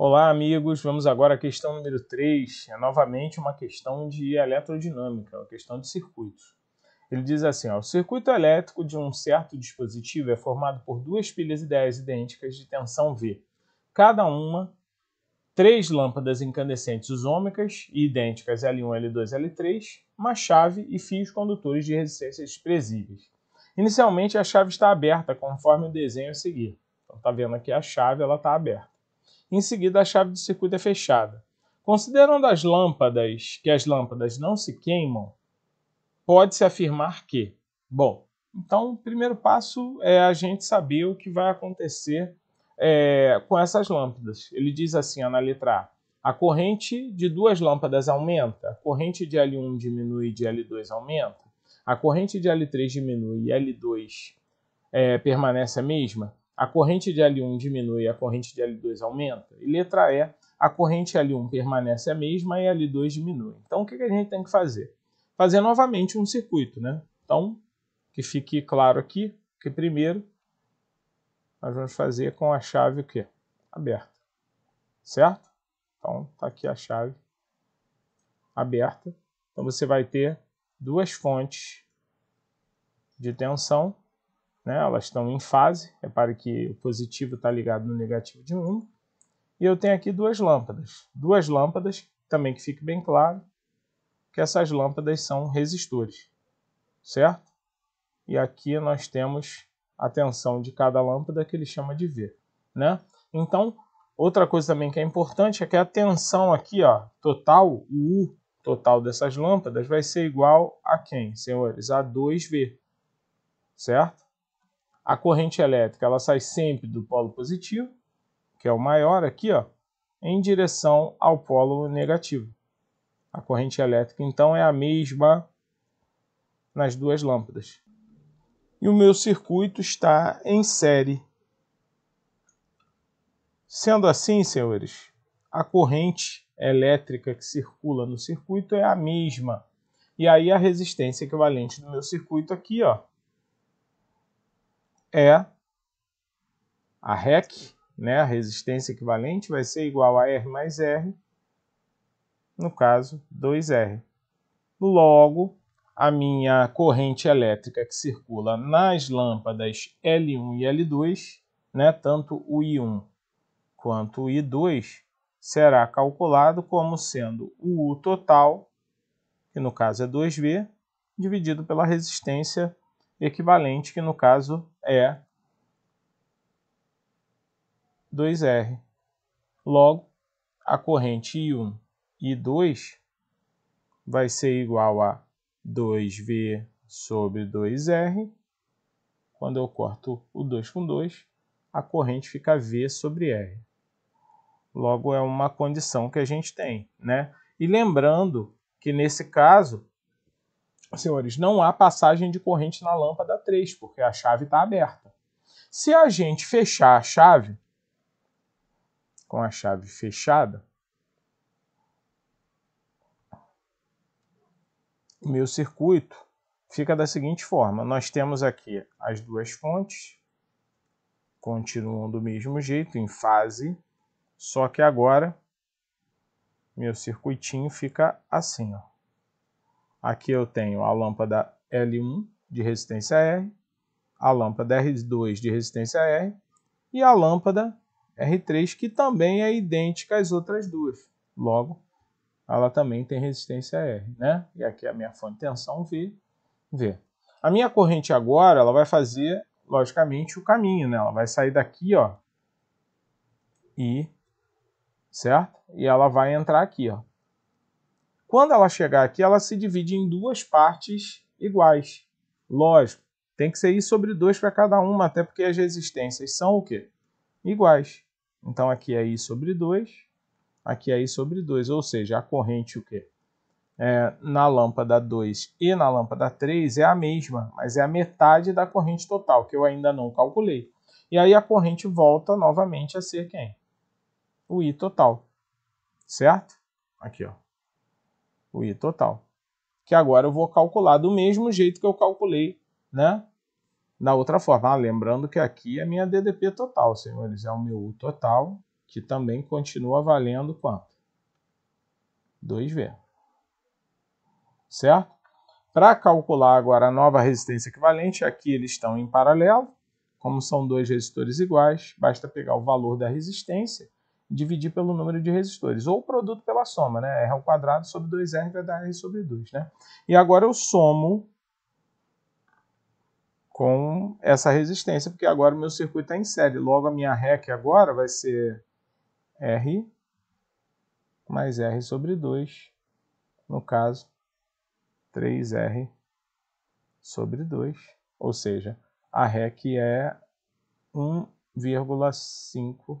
Olá, amigos. Vamos agora à questão número 3. É novamente uma questão de eletrodinâmica, uma questão de circuitos. Ele diz assim: ó, o circuito elétrico de um certo dispositivo é formado por duas pilhas de idênticas de tensão V, cada uma três lâmpadas incandescentes isômicas e idênticas L1, L2, L3, uma chave e fios condutores de resistências desprezíveis. Inicialmente a chave está aberta conforme o desenho a seguir. Então tá vendo aqui a chave, ela está aberta. Em seguida, a chave do circuito é fechada. Considerando as lâmpadas, que as lâmpadas não se queimam, pode-se afirmar que, bom, então o primeiro passo é a gente saber o que vai acontecer é, com essas lâmpadas. Ele diz assim, na letra A, a corrente de duas lâmpadas aumenta, a corrente de L1 diminui e de L2 aumenta, a corrente de L3 diminui e L2 é, permanece a mesma a corrente de L1 diminui e a corrente de L2 aumenta? E letra E, a corrente L1 permanece a mesma e L2 diminui. Então, o que a gente tem que fazer? Fazer novamente um circuito, né? Então, que fique claro aqui, que primeiro nós vamos fazer com a chave o quê? Aberta, certo? Então, está aqui a chave aberta. Então, você vai ter duas fontes de tensão né, elas estão em fase, é para que o positivo está ligado no negativo de 1. E eu tenho aqui duas lâmpadas. Duas lâmpadas, também que fique bem claro, que essas lâmpadas são resistores, certo? E aqui nós temos a tensão de cada lâmpada, que ele chama de V, né? Então, outra coisa também que é importante é que a tensão aqui, ó, total, o U total dessas lâmpadas vai ser igual a quem, senhores? A 2V, certo? A corrente elétrica ela sai sempre do polo positivo, que é o maior aqui, ó, em direção ao polo negativo. A corrente elétrica então é a mesma nas duas lâmpadas. E o meu circuito está em série. Sendo assim, senhores, a corrente elétrica que circula no circuito é a mesma. E aí a resistência equivalente do meu circuito aqui, ó, é a REC, né, a resistência equivalente, vai ser igual a R mais R, no caso 2R. Logo, a minha corrente elétrica que circula nas lâmpadas L1 e L2, né, tanto o I1 quanto o I2, será calculado como sendo o U total, que no caso é 2V, dividido pela resistência equivalente, que no caso é 2R. Logo, a corrente I1 e i 2 vai ser igual a 2V sobre 2R. Quando eu corto o 2 com 2, a corrente fica V sobre R. Logo, é uma condição que a gente tem, né? E lembrando que nesse caso senhores, não há passagem de corrente na lâmpada 3, porque a chave está aberta. Se a gente fechar a chave, com a chave fechada, o meu circuito fica da seguinte forma. Nós temos aqui as duas fontes, continuam do mesmo jeito, em fase, só que agora meu circuitinho fica assim, ó. Aqui eu tenho a lâmpada L1 de resistência R, a lâmpada R2 de resistência R e a lâmpada R3, que também é idêntica às outras duas. Logo, ela também tem resistência R, né? E aqui a minha fonte de tensão V, V. A minha corrente agora, ela vai fazer, logicamente, o caminho, né? Ela vai sair daqui, ó, e, certo? E ela vai entrar aqui, ó. Quando ela chegar aqui, ela se divide em duas partes iguais. Lógico, tem que ser I sobre 2 para cada uma, até porque as resistências são o quê? Iguais. Então aqui é I sobre 2, aqui é I sobre 2, ou seja, a corrente o quê? É, na lâmpada 2 e na lâmpada 3 é a mesma, mas é a metade da corrente total, que eu ainda não calculei. E aí a corrente volta novamente a ser quem? O I total, certo? Aqui, ó o I total. Que agora eu vou calcular do mesmo jeito que eu calculei, né? Da outra forma. Ah, lembrando que aqui é minha DDP total, senhores. É o meu U total, que também continua valendo quanto? 2V. Certo? Para calcular agora a nova resistência equivalente, aqui eles estão em paralelo. Como são dois resistores iguais, basta pegar o valor da resistência dividir pelo número de resistores, ou o produto pela soma, né? R ao quadrado sobre 2R vai dar R sobre 2, né? E agora eu somo com essa resistência, porque agora o meu circuito está é em série. Logo, a minha REC agora vai ser R mais R sobre 2, no caso, 3R sobre 2, ou seja, a REC é 1,5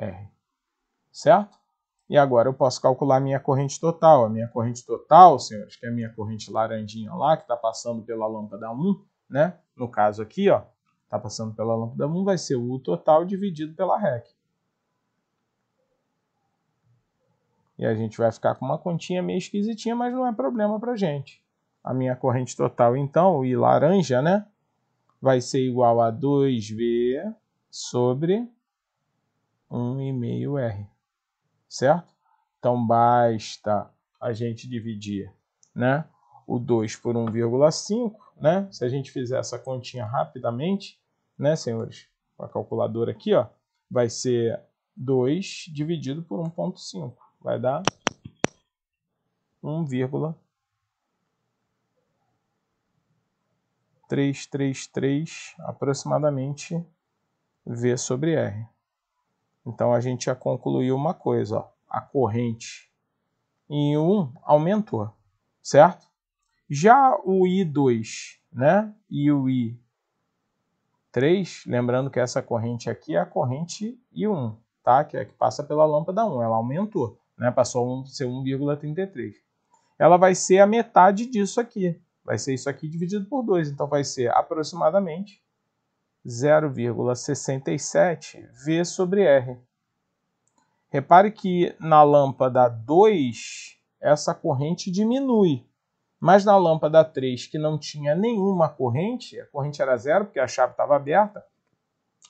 R. É. Certo? E agora eu posso calcular a minha corrente total. A minha corrente total, senhores, que é a minha corrente laranjinha lá, que está passando pela lâmpada 1, né? No caso aqui, ó, está passando pela lâmpada 1, vai ser o U total dividido pela REC. E a gente vai ficar com uma continha meio esquisitinha, mas não é problema para gente. A minha corrente total, então, e I laranja, né? Vai ser igual a 2V sobre um e-mail R, certo? Então basta a gente dividir né, o 2 por 1,5, né? Se a gente fizer essa continha rapidamente, né, senhores? Com a calculadora aqui, ó, vai ser 2 dividido por 1,5. Vai dar 1,333 aproximadamente V sobre R. Então a gente já concluiu uma coisa, ó, a corrente em 1 aumentou, certo? Já o I2 né, e o I3, lembrando que essa corrente aqui é a corrente I1, tá? que é a que passa pela lâmpada 1, ela aumentou, né? passou a ser 1,33. Ela vai ser a metade disso aqui, vai ser isso aqui dividido por 2, então vai ser aproximadamente 0,67 V sobre R. Repare que na lâmpada 2 essa corrente diminui, mas na lâmpada 3, que não tinha nenhuma corrente, a corrente era zero porque a chave estava aberta,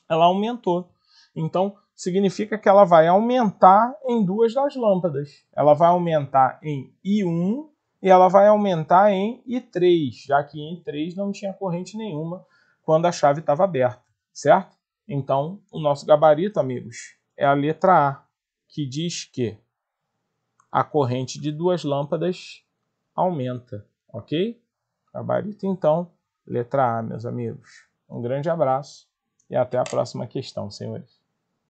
ela aumentou. Então, significa que ela vai aumentar em duas das lâmpadas. Ela vai aumentar em I1 e ela vai aumentar em I3, já que em I3 não tinha corrente nenhuma quando a chave estava aberta, certo? Então, o nosso gabarito, amigos, é a letra A, que diz que a corrente de duas lâmpadas aumenta, ok? Gabarito, então, letra A, meus amigos. Um grande abraço e até a próxima questão, senhores.